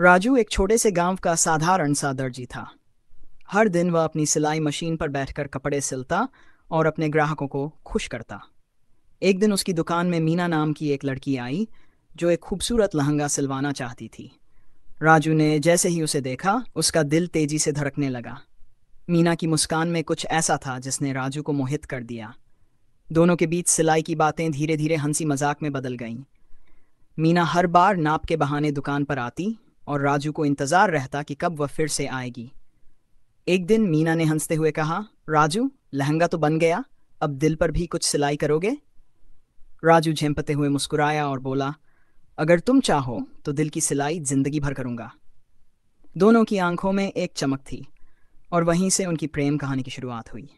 राजू एक छोटे से गांव का साधारण सा दर्जी था हर दिन वह अपनी सिलाई मशीन पर बैठकर कपड़े सिलता और अपने ग्राहकों को खुश करता एक दिन उसकी दुकान में मीना नाम की एक लड़की आई जो एक खूबसूरत लहंगा सिलवाना चाहती थी राजू ने जैसे ही उसे देखा उसका दिल तेजी से धड़कने लगा मीना की मुस्कान में कुछ ऐसा था जिसने राजू को मोहित कर दिया दोनों के बीच सिलाई की बातें धीरे धीरे हंसी मजाक में बदल गईं मीना हर बार नाप के बहाने दुकान पर आती और राजू को इंतजार रहता कि कब वह फिर से आएगी एक दिन मीना ने हंसते हुए कहा राजू लहंगा तो बन गया अब दिल पर भी कुछ सिलाई करोगे राजू झेंपते हुए मुस्कुराया और बोला अगर तुम चाहो तो दिल की सिलाई जिंदगी भर करूंगा दोनों की आंखों में एक चमक थी और वहीं से उनकी प्रेम कहानी की शुरुआत हुई